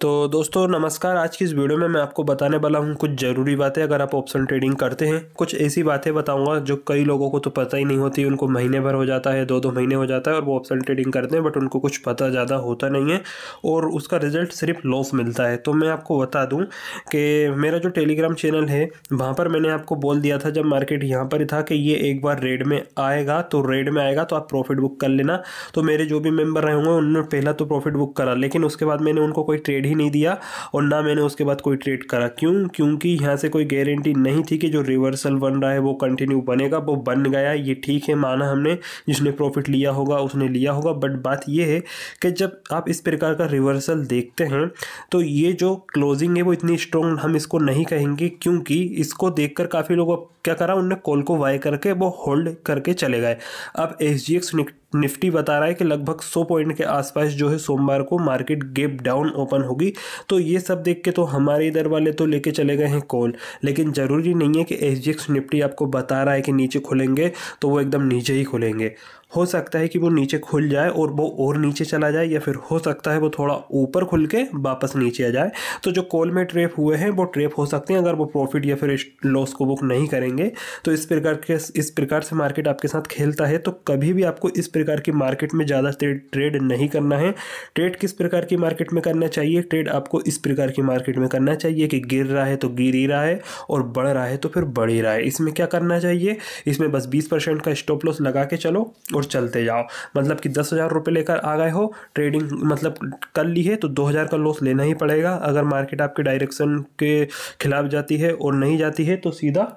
तो दोस्तों नमस्कार आज की इस वीडियो में मैं आपको बताने वाला हूँ कुछ ज़रूरी बातें अगर आप ऑप्शन ट्रेडिंग करते हैं कुछ ऐसी बातें बताऊंगा जो कई लोगों को तो पता ही नहीं होती उनको महीने भर हो जाता है दो दो महीने हो जाता है और वो ऑप्शन ट्रेडिंग करते हैं बट उनको कुछ पता ज़्यादा होता नहीं है और उसका रिजल्ट सिर्फ लॉस मिलता है तो मैं आपको बता दूँ कि मेरा जो टेलीग्राम चैनल है वहाँ पर मैंने आपको बोल दिया था जब मार्केट यहाँ पर था कि ये एक बार रेड में आएगा तो रेड में आएगा तो आप प्रॉफिट बुक कर लेना तो मेरे जो भी मेम्बर रहे होंगे उनने पहला तो प्रॉफिट बुक करा लेकिन उसके बाद मैंने उनको कोई ट्रेड ही नहीं दिया और ना मैंने उसके बाद कोई ट्रेड करा क्यों क्योंकि यहाँ से कोई गारंटी नहीं थी कि जो रिवर्सल बन रहा है वो कंटिन्यू बनेगा वो बन गया ये ठीक है माना हमने जिसने प्रॉफिट लिया होगा उसने लिया होगा बट बात यह है कि जब आप इस प्रकार का रिवर्सल देखते हैं तो ये जो क्लोजिंग है वो इतनी स्ट्रॉन्ग हम इसको नहीं कहेंगे क्योंकि इसको देख काफ़ी लोग क्या करा उनने कॉल को वाई करके वो होल्ड करके चले गए अब एस जी एक्स निक निफ्टी बता रहा है कि लगभग 100 पॉइंट के आसपास जो है सोमवार को मार्केट गेप डाउन ओपन होगी तो ये सब देख के तो हमारे इधर वाले तो लेके चले गए हैं कॉल लेकिन ज़रूरी नहीं है कि एच निफ्टी आपको बता रहा है कि नीचे खुलेंगे तो वो एकदम नीचे ही खुलेंगे हो सकता है कि वो नीचे खुल जाए और वो और नीचे चला जाए या फिर हो सकता है वो थोड़ा ऊपर खुल के वापस नीचे आ जाए तो जो कॉल में ट्रेप हुए हैं वो ट्रेप हो सकते हैं अगर वो प्रॉफिट या फिर लॉस को बुक नहीं करेंगे तो इस प्रकार के इस प्रकार से मार्केट आपके साथ खेलता है तो कभी भी आपको इस प्रकार की मार्केट में ज़्यादा ट्रेड नहीं करना है ट्रेड किस प्रकार की मार्केट में करना चाहिए ट्रेड आपको इस प्रकार की मार्केट में करना चाहिए कि गिर रहा है तो गिर ही रहा है और बढ़ रहा है तो फिर बढ़ ही रहा है इसमें क्या करना चाहिए इसमें बस बीस परसेंट का स्टॉप लॉस लगा के चलो और चलते जाओ मतलब कि दस हज़ार रुपये लेकर आ गए हो ट्रेडिंग मतलब कर ली है तो दो हज़ार का लॉस लेना ही पड़ेगा अगर मार्केट आपके डायरेक्शन के खिलाफ जाती है और नहीं जाती है तो सीधा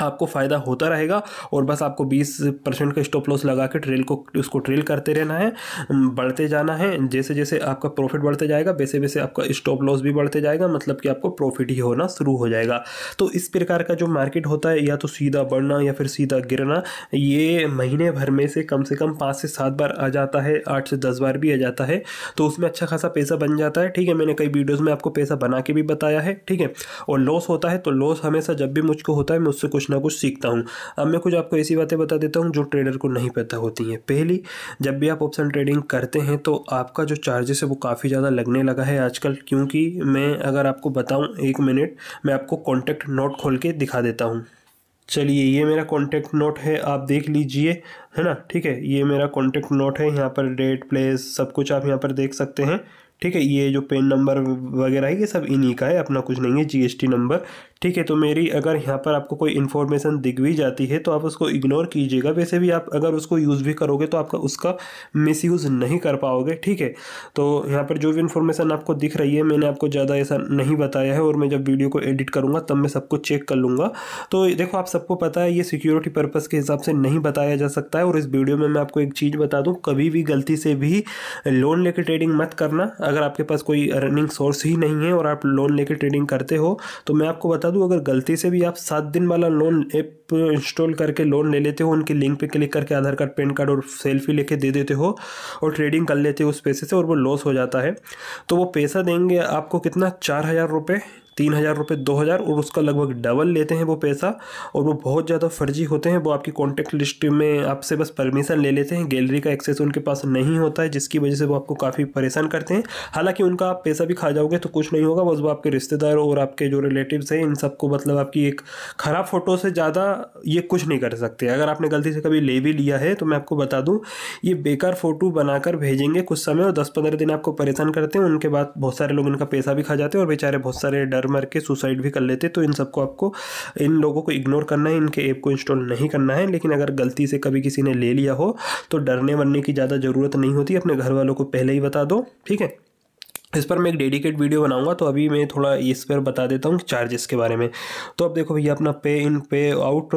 आपको फ़ायदा होता रहेगा और बस आपको 20 परसेंट का स्टॉप लॉस लगा के ट्रेल को उसको ट्रेल करते रहना है बढ़ते जाना है जैसे जैसे आपका प्रॉफिट बढ़ते जाएगा वैसे वैसे आपका स्टॉप लॉस भी बढ़ते जाएगा मतलब कि आपको प्रॉफिट ही होना शुरू हो जाएगा तो इस प्रकार का जो मार्केट होता है या तो सीधा बढ़ना या फिर सीधा गिरना ये महीने भर में से कम से कम पाँच से सात बार आ जाता है आठ से दस बार भी आ जाता है तो उसमें अच्छा खासा पैसा बन जाता है ठीक है मैंने कई वीडियोज़ में आपको पैसा बना के भी बताया है ठीक है और लॉस होता है तो लॉस हमेशा जब भी मुझको होता है मैं उससे कुछ कुछ ना कुछ सीखता हूँ अब मैं कुछ आपको ऐसी बातें बता देता हूँ जो ट्रेडर को नहीं पता होती हैं पहली जब भी आप ऑप्शन ट्रेडिंग करते हैं तो आपका जो चार्जेस है वो काफ़ी ज़्यादा लगने लगा है आजकल क्योंकि मैं अगर आपको बताऊँ एक मिनट मैं आपको कॉन्टैक्ट नोट खोल के दिखा देता हूँ चलिए ये मेरा कॉन्टैक्ट नोट है आप देख लीजिए है ना ठीक है ये मेरा कॉन्टैक्ट नोट है यहाँ पर डेट प्लेस सब कुछ आप यहाँ पर देख सकते हैं ठीक है ये जो पेन नंबर वगैरह है ये सब इन्हीं का है अपना कुछ नहीं है जीएसटी नंबर ठीक है तो मेरी अगर यहाँ पर आपको कोई इन्फॉर्मेशन दिख भी जाती है तो आप उसको इग्नोर कीजिएगा वैसे भी आप अगर उसको यूज़ भी करोगे तो आपका उसका मिस यूज़ नहीं कर पाओगे ठीक है तो यहाँ पर जो भी इन्फॉर्मेशन आपको दिख रही है मैंने आपको ज़्यादा ऐसा नहीं बताया है और मैं जब वीडियो को एडिट करूँगा तब मैं सबको चेक कर लूँगा तो देखो आप सबको पता है ये सिक्योरिटी पर्पज़ के हिसाब से नहीं बताया जा सकता है और इस वीडियो में मैं आपको एक चीज़ बता दूँ कभी भी गलती से भी लोन लेकर ट्रेडिंग मत करना अगर आपके पास कोई अर्निंग सोर्स ही नहीं है और आप लोन लेकर ट्रेडिंग करते हो तो मैं आपको बता बता दूं अगर गलती से भी आप सात दिन वाला लोन ऐप इंस्टॉल करके लोन ले लेते हो उनके लिंक पे क्लिक करके आधार कार्ड पैन कार्ड और सेल्फी लेके दे देते हो और ट्रेडिंग कर लेते हो उस पैसे से और वो लॉस हो जाता है तो वो पैसा देंगे आपको कितना चार हज़ार रुपये तीन हज़ार रुपये दो हज़ार और उसका लगभग डबल लेते हैं वो पैसा और वो बहुत ज़्यादा फर्जी होते हैं वो आपकी कॉन्टैक्ट लिस्ट में आपसे बस परमिशन ले लेते हैं गैलरी का एक्सेस उनके पास नहीं होता है जिसकी वजह से वो आपको काफ़ी परेशान करते हैं हालाँकि उनका आप पैसा भी खा जाओगे तो कुछ नहीं होगा बस वो आपके रिश्तेदार और आपके जो रिलेटिव्स हैं इन सबको मतलब आपकी एक ख़राब फ़ोटो से ज़्यादा ये कुछ नहीं कर सकते अगर आपने गलती से कभी ले भी लिया है तो मैं आपको बता दूँ ये बेकार फ़ोटो बनाकर भेजेंगे कुछ समय और दस पंद्रह दिन आपको परेशान करते हैं उनके बाद बहुत सारे लोग इनका पैसा भी खा जाते हैं और बेचारे बहुत सारे डर मार के सुसाइड भी कर लेते तो इन सबको आपको इन लोगों को इग्नोर करना है इनके ऐप को इंस्टॉल नहीं करना है लेकिन अगर गलती से कभी किसी ने ले लिया हो तो डरने वरने की ज़्यादा ज़रूरत नहीं होती अपने घर वालों को पहले ही बता दो ठीक है इस पर मैं एक डेडिकेट वीडियो बनाऊंगा तो अभी मैं थोड़ा इस पर बता देता हूँ चार्जेस के बारे में तो अब देखो भैया अपना पे इन पे आउट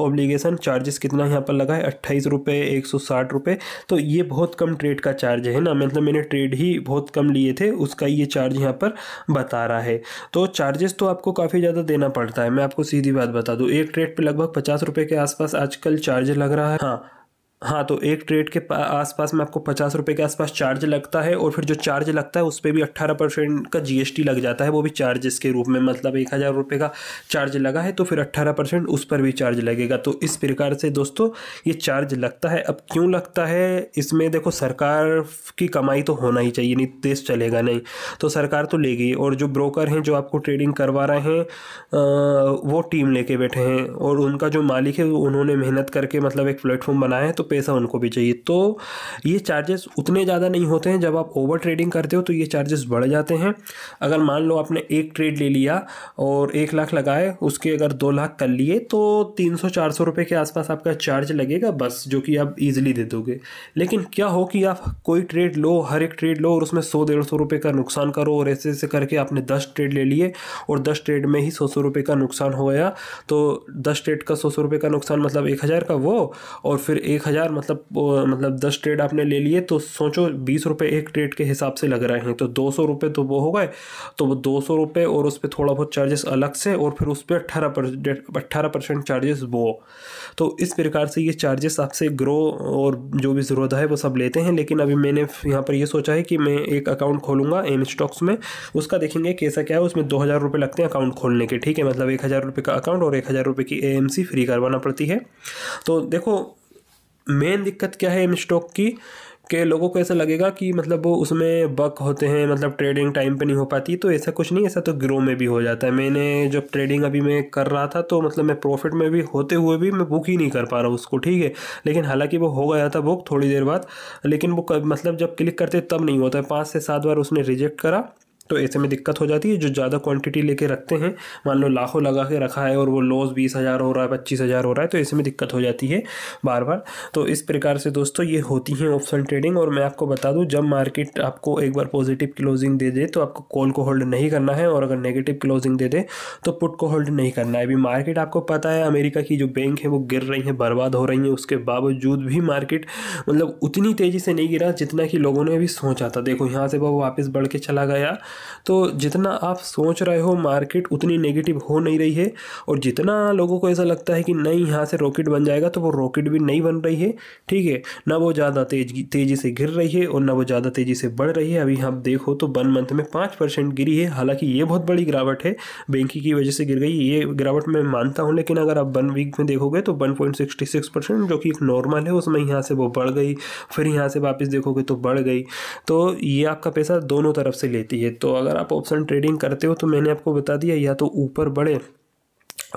ऑब्लिगेशन चार्जेस कितना यहाँ पर लगा है अट्ठाईस रुपये एक सौ साठ रुपये तो ये बहुत कम ट्रेड का चार्ज है ना मतलब मैंने ट्रेड ही बहुत कम लिए थे उसका ये चार्ज यहाँ पर बता रहा है तो चार्जेस तो आपको काफ़ी ज़्यादा देना पड़ता है मैं आपको सीधी बात बता दूँ एक ट्रेड पर लगभग पचास रुपये के आसपास आजकल चार्ज लग रहा है हाँ हाँ तो एक ट्रेड के आसपास में आपको पचास रुपये के आसपास चार्ज लगता है और फिर जो चार्ज लगता है उस पर भी अट्ठारह परसेंट का जीएसटी लग जाता है वो भी चार्जेस के रूप में मतलब एक हज़ार रुपये का चार्ज लगा है तो फिर अट्ठारह परसेंट उस पर भी चार्ज लगेगा तो इस प्रकार से दोस्तों ये चार्ज लगता है अब क्यों लगता है इसमें देखो सरकार की कमाई तो होना ही चाहिए नहीं तो देश चलेगा नहीं तो सरकार तो लेगी और जो ब्रोकर हैं जो आपको ट्रेडिंग करवा रहे हैं वो टीम लेके बैठे हैं और उनका जो मालिक है उन्होंने मेहनत करके मतलब एक प्लेटफॉर्म बनाया है तो पैसा उनको भी चाहिए तो ये चार्जेस उतने ज़्यादा नहीं होते हैं जब आप ओवर ट्रेडिंग करते हो तो ये चार्जेस बढ़ जाते हैं अगर मान लो आपने एक ट्रेड ले लिया और एक लाख लगाए उसके अगर दो लाख कर लिए तो तीन सौ चार सौ रुपये के आसपास आपका चार्ज लगेगा बस जो कि आप ईजिली दे दोगे लेकिन क्या हो कि आप कोई ट्रेड लो हर एक ट्रेड लो और उसमें सौ डेढ़ सौ रुपये का नुकसान करो और ऐसे ऐसे करके आपने दस ट्रेड ले लिए और दस ट्रेड में ही सौ सौ रुपये का नुकसान हो गया तो दस ट्रेड का सौ सौ रुपये का नुकसान मतलब एक हज़ार का वो और फिर एक हज़ार हज़ार मतलब मतलब दस ट्रेड आपने ले लिए तो सोचो बीस रुपये एक ट्रेड के हिसाब से लग रहे हैं तो दो सौ रुपये तो वो हो गए तो वो दो सौ रुपये और उस पर थोड़ा बहुत चार्जेस अलग से और फिर उस पर अट्ठारह अट्ठारह परसेंट चार्जेस वो तो इस प्रकार से ये चार्जेस आपसे ग्रो और जो भी ज़रूरत है वो सब लेते हैं लेकिन अभी मैंने यहाँ पर ये सोचा है कि मैं एक अकाउंट खोलूँगा एम स्टॉक्स में उसका देखेंगे कैसा क्या है उसमें दो हज़ार रुपये लगते हैं अकाउंट खोलने के ठीक है मतलब एक हज़ार रुपये का अकाउंट और एक हज़ार रुपये की ए एम सी फ्री करवाना पड़ती है तो देखो मेन दिक्कत क्या है एम स्टॉक की कि लोगों को ऐसा लगेगा कि मतलब वो उसमें बक होते हैं मतलब ट्रेडिंग टाइम पे नहीं हो पाती तो ऐसा कुछ नहीं ऐसा तो ग्रो में भी हो जाता है मैंने जब ट्रेडिंग अभी मैं कर रहा था तो मतलब मैं प्रॉफिट में भी होते हुए भी मैं बुक ही नहीं कर पा रहा उसको ठीक है लेकिन हालांकि वो हो गया था बुक थोड़ी देर बाद लेकिन वो मतलब जब क्लिक करते तब नहीं होता है पाँच से सात बार उसने रिजेक्ट करा तो ऐसे में दिक्कत हो जाती है जो ज़्यादा क्वांटिटी लेके रखते हैं मान लो लाखों लगा के रखा है और वो लॉस बीस हज़ार हो रहा है पच्चीस हज़ार हो रहा है तो ऐसे में दिक्कत हो जाती है बार बार तो इस प्रकार से दोस्तों ये होती है ऑप्शन ट्रेडिंग और मैं आपको बता दूँ जब मार्केट आपको एक बार पॉजिटिव क्लोजिंग दे दे तो आपको कॉल को होल्ड नहीं करना है और अगर नेगेटिव क्लोजिंग दे दे तो पुट को होल्ड नहीं करना है अभी मार्केट आपको पता है अमेरिका की जो बैंक है वो गिर रही है बर्बाद हो रही है उसके बावजूद भी मार्केट मतलब उतनी तेज़ी से नहीं गिरा जितना कि लोगों ने अभी सोचा था देखो यहाँ से वो वापस बढ़ के चला गया तो जितना आप सोच रहे हो मार्केट उतनी नेगेटिव हो नहीं रही है और जितना लोगों को ऐसा लगता है कि नहीं यहाँ से रॉकेट बन जाएगा तो वो रॉकेट भी नहीं बन रही है ठीक है ना वो ज़्यादा तेज तेज़ी से गिर रही है और ना वो ज़्यादा तेज़ी से बढ़ रही है अभी आप देखो तो वन मंथ में पाँच परसेंट गिरी है हालाँकि ये बहुत बड़ी गिरावट है बैंकिंग की वजह से गिर गई ये गिरावट मैं मानता हूँ लेकिन अगर आप वन वीक में देखोगे तो one point sixty six percent जो कि एक नॉर्मल है उसमें यहाँ से वो बढ़ गई फिर यहाँ से वापस देखोगे तो बढ़ गई तो ये आपका पैसा दोनों तरफ से लेती है तो तो अगर आप ऑप्शन ट्रेडिंग करते हो तो मैंने आपको बता दिया या तो ऊपर बढ़े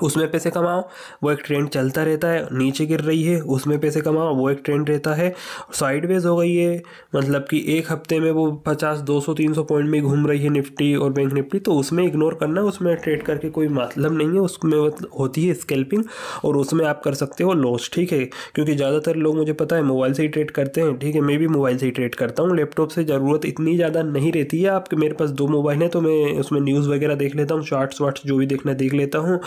उसमें पैसे कमाओ वो एक ट्रेंड चलता रहता है नीचे गिर रही है उसमें पैसे कमाओ वो एक ट्रेंड रहता है साइडवेज हो गई है मतलब कि एक हफ्ते में वो पचास दो सौ तीन सौ पॉइंट में घूम रही है निफ्टी और बैंक निफ्टी तो उसमें इग्नोर करना उसमें ट्रेड करके कोई मतलब नहीं है उसमें होती है स्केल्पिंग और उसमें आप कर सकते हो लॉस ठीक है क्योंकि ज़्यादातर लोग मुझे पता है मोबाइल से ही ट्रेड करते हैं ठीक है मैं भी मोबाइल से ही ट्रेड करता हूँ लैपटॉप से ज़रूरत इतनी ज़्यादा नहीं रहती है आपके मेरे पास दो मोबाइल हैं तो मैं उसमें न्यूज़ वगैरह देख लेता हूँ शार्ट्स वार्ट्स जो भी देखना देख लेता हूँ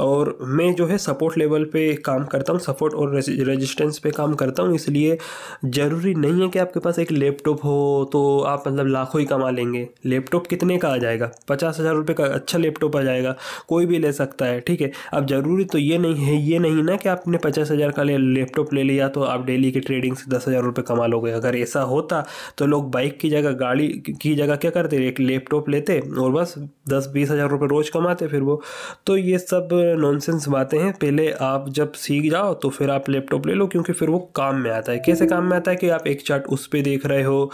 और मैं जो है सपोर्ट लेवल पे काम करता हूँ सपोर्ट और रेजिस्टेंस पे काम करता हूँ इसलिए ज़रूरी नहीं है कि आपके पास एक लैपटॉप हो तो आप मतलब लाखों ही कमा लेंगे लैपटॉप कितने का आ जाएगा पचास हज़ार रुपये का अच्छा लैपटॉप आ जाएगा कोई भी ले सकता है ठीक है अब ज़रूरी तो ये नहीं है ये नहीं ना कि आपने पचास हज़ार का लैपटॉप ले लिया तो आप डेली की ट्रेडिंग से दस हज़ार रुपये कमा लोगे अगर ऐसा होता तो लोग बाइक की जगह गाड़ी की जगह क्या करते एक लैपटॉप लेते और बस दस बीस हज़ार रुपये रोज़ कमाते फिर वो तो ये सब नॉनसेंस बातें हैं पहले आप जब सीख जाओ तो फिर आप लैपटॉप ले लो क्योंकि फिर वो काम में आता है कैसे काम में आता है कि आप एक चार्ट उस पर देख रहे हो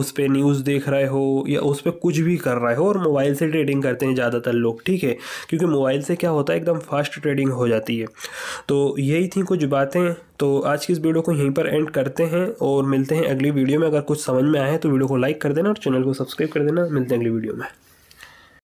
उस पर न्यूज़ देख रहे हो या उस पर कुछ भी कर रहे हो और मोबाइल से ट्रेडिंग करते हैं ज़्यादातर लोग ठीक है क्योंकि मोबाइल से क्या होता है एकदम फास्ट ट्रेडिंग हो जाती है तो यही थी कुछ बातें तो आज की इस वीडियो को यहीं पर एंड करते हैं और मिलते हैं अगली वीडियो में अगर कुछ समझ में आए तो वीडियो को लाइक कर देना और चैनल को सब्सक्राइब कर देना मिलते हैं अगली वीडियो में